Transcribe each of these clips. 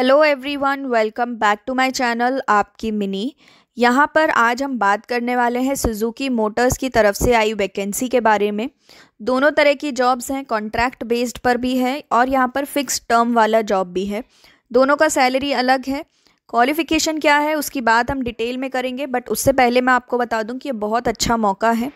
hello everyone welcome back to my channel आपकी मिनी यहाँ पर आज हम बात करने वाले हैं सुजुकी मोटर्स की तरफ से आई वैकेंसी के बारे में दोनों तरह की जॉब्स हैं कॉन्ट्रैक्ट बेस्ड पर भी है और यहाँ पर फिक्स टर्म वाला जॉब भी है दोनों का सैलरी अलग है क्वालिफ़िकेशन क्या है उसकी बात हम डिटेल में करेंगे बट उससे पहले मैं आपको बता दूं कि ये बहुत अच्छा मौका है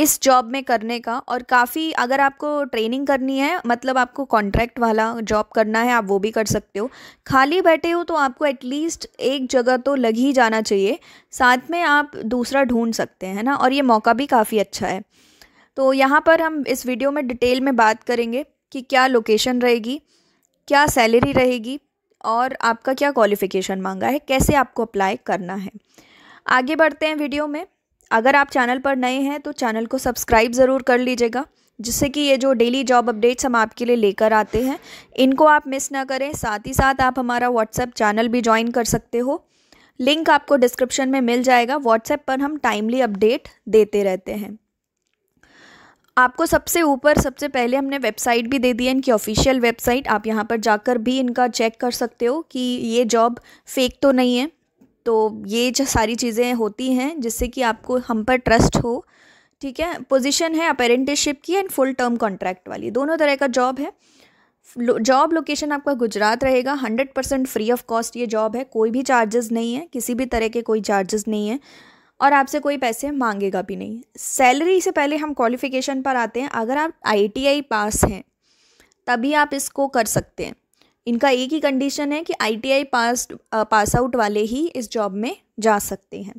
इस जॉब में करने का और काफ़ी अगर आपको ट्रेनिंग करनी है मतलब आपको कॉन्ट्रैक्ट वाला जॉब करना है आप वो भी कर सकते हो खाली बैठे हो तो आपको एटलीस्ट एक जगह तो लग ही जाना चाहिए साथ में आप दूसरा ढूंढ सकते हैं ना और ये मौका भी काफ़ी अच्छा है तो यहाँ पर हम इस वीडियो में डिटेल में बात करेंगे कि क्या लोकेशन रहेगी क्या सैलरी रहेगी और आपका क्या क्वालिफ़िकेशन मांगा है कैसे आपको अप्लाई करना है आगे बढ़ते हैं वीडियो में अगर आप चैनल पर नए हैं तो चैनल को सब्सक्राइब ज़रूर कर लीजिएगा जिससे कि ये जो डेली जॉब अपडेट्स हम आपके लिए लेकर आते हैं इनको आप मिस ना करें साथ ही साथ आप हमारा व्हाट्सएप चैनल भी ज्वाइन कर सकते हो लिंक आपको डिस्क्रिप्शन में मिल जाएगा व्हाट्सएप पर हम टाइमली अपडेट देते रहते हैं आपको सबसे ऊपर सबसे पहले हमने वेबसाइट भी दे दी है इनकी ऑफिशियल वेबसाइट आप यहाँ पर जाकर भी इनका चेक कर सकते हो कि ये जॉब फेक तो नहीं है तो ये जो सारी चीज़ें होती हैं जिससे कि आपको हम पर ट्रस्ट हो ठीक है पोजीशन है अपेरेंटिशिप की एंड फुल टर्म कॉन्ट्रैक्ट वाली दोनों तरह का जॉब है जॉब लोकेशन आपका गुजरात रहेगा hundred percent free of cost ये जॉब है कोई भी चार्जेस नहीं है किसी भी तरह के कोई चार्जेस नहीं है और आपसे कोई पैसे मांगेगा भी नहीं सैलरी से पहले हम क्वालिफिकेशन पर आते हैं अगर आप आई पास हैं तभी आप इसको कर सकते हैं इनका एक ही कंडीशन है कि आईटीआई पास पास आउट वाले ही इस जॉब में जा सकते हैं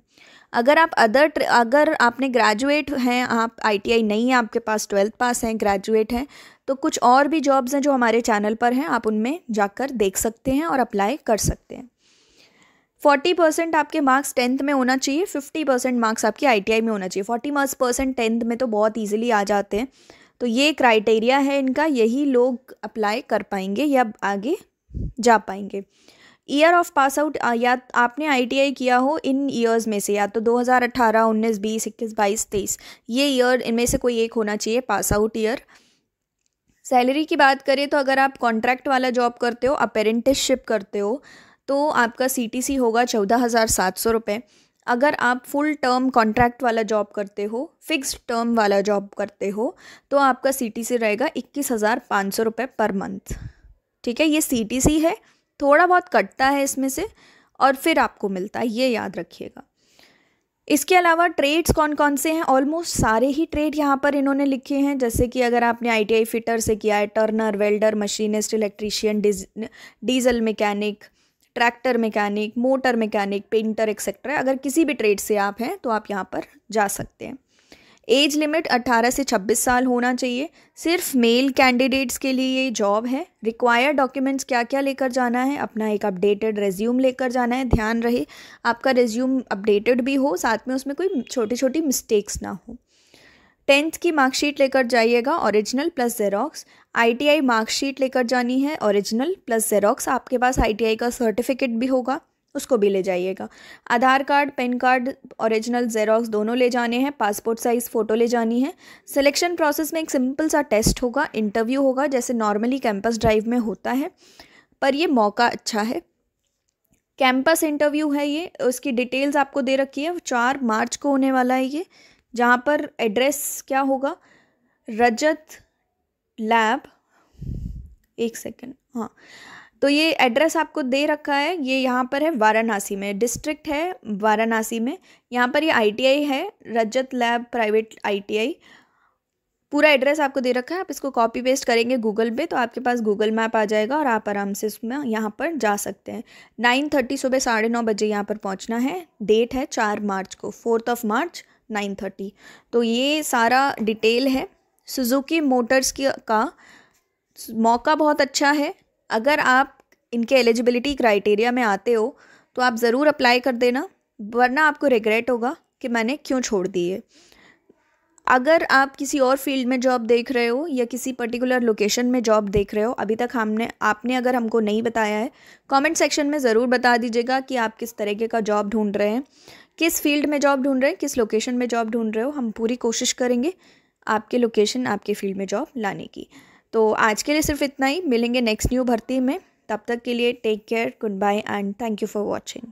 अगर आप अदर अगर आपने ग्रेजुएट हैं आप आईटीआई नहीं है आपके पास ट्वेल्थ पास हैं ग्रेजुएट हैं तो कुछ और भी जॉब्स हैं जो हमारे चैनल पर हैं आप उनमें जाकर देख सकते हैं और अप्लाई कर सकते हैं फोर्टी परसेंट आपके मार्क्स टेंथ में होना चाहिए फिफ्टी परसेंट मार्क्स आपके आई में होना चाहिए फोर्टी मार्क्स परसेंट टेंथ में तो बहुत ईजिली आ जाते हैं तो ये क्राइटेरिया है इनका यही लोग अप्लाई कर पाएंगे या आगे जा पाएंगे ईयर ऑफ पास आउट या आपने आईटीआई किया हो इन ईयर्स में से या तो 2018, 19, 20, 21, 22, 23 ये ईयर इनमें से कोई एक होना चाहिए पास आउट ईयर सैलरी की बात करें तो अगर आप कॉन्ट्रैक्ट वाला जॉब करते हो अपेरेंटिसशिप करते हो तो आपका सी होगा चौदह हज़ार सात सौ रुपये अगर आप फुल टर्म कॉन्ट्रैक्ट वाला जॉब करते हो फिक्स्ड टर्म वाला जॉब करते हो तो आपका सी टी सी रहेगा इक्कीस हज़ार पाँच सौ रुपये पर मंथ ठीक है ये सी टी सी है थोड़ा बहुत कटता है इसमें से और फिर आपको मिलता है ये याद रखिएगा इसके अलावा ट्रेड्स कौन कौन से हैं ऑलमोस्ट सारे ही ट्रेड यहाँ पर इन्होंने लिखे हैं जैसे कि अगर आपने आईटीआई फिटर से किया है turner welder machinist electrician diesel mechanic tractor mechanic motor mechanic painter etcetera अगर किसी भी ट्रेड से आप हैं तो आप यहाँ पर जा सकते हैं एज लिमिट 18 से 26 साल होना चाहिए सिर्फ मेल कैंडिडेट्स के लिए ये जॉब है रिक्वायर्ड डॉक्यूमेंट्स क्या क्या लेकर जाना है अपना एक अपडेटेड रेज्यूम लेकर जाना है ध्यान रहे आपका रेज्यूम अपडेटेड भी हो साथ में उसमें कोई छोटी छोटी मिस्टेक्स ना हो टेंथ की मार्कशीट लेकर जाइएगा original plus xerox ITI marksheet लेकर जानी है ओरिजिनल प्लस जेरोक्स आपके पास आईटीआई का सर्टिफिकेट भी होगा उसको भी ले जाइएगा Aadhaar card PAN card original xerox दोनों ले जाने हैं पासपोर्ट साइज़ फ़ोटो ले जानी है सिलेक्शन प्रोसेस में एक सिंपल सा टेस्ट होगा इंटरव्यू होगा जैसे नॉर्मली कैंपस ड्राइव में होता है पर ये मौका अच्छा है कैंपस इंटरव्यू है ये उसकी डिटेल्स आपको दे रखी है चार मार्च को होने वाला है ये जहाँ पर एड्रेस क्या होगा रजत लैब एक सेकेंड हाँ तो ये एड्रेस आपको दे रखा है ये यहाँ पर है वाराणसी में डिस्ट्रिक्ट है वाराणसी में यहाँ पर ये आईटीआई है रजत लैब प्राइवेट आईटीआई पूरा एड्रेस आपको दे रखा है आप इसको कॉपी पेस्ट करेंगे गूगल पे तो आपके पास गूगल मैप आ जाएगा और आप आराम से इसमें यहाँ पर जा सकते हैं नाइन थर्टी सुबह साढ़े नौ बजे यहाँ पर पहुँचना है डेट है चार मार्च को fourth of March nine thirty तो ये सारा डिटेल है सुजुकी मोटर्स की का मौका बहुत अच्छा है अगर आप इनके एलिजिबिलिटी क्राइटेरिया में आते हो तो आप ज़रूर अप्लाई कर देना वरना आपको रिग्रेट होगा कि मैंने क्यों छोड़ दिए अगर आप किसी और फील्ड में जॉब देख रहे हो या किसी पर्टिकुलर लोकेशन में जॉब देख रहे हो अभी तक हमने आपने अगर हमको नहीं बताया है कमेंट सेक्शन में ज़रूर बता दीजिएगा कि आप किस तरीके का जॉब ढूंढ रहे हैं किस फील्ड में जॉब ढूंढ रहे हैं किस लोकेशन में जॉब ढूंढ रहे हो हम पूरी कोशिश करेंगे आपके लोकेशन आपके फील्ड में जॉब लाने की तो आज के लिए सिर्फ इतना ही मिलेंगे नेक्स्ट न्यू भर्ती में तब तक के लिए take care goodbye and thank you for watching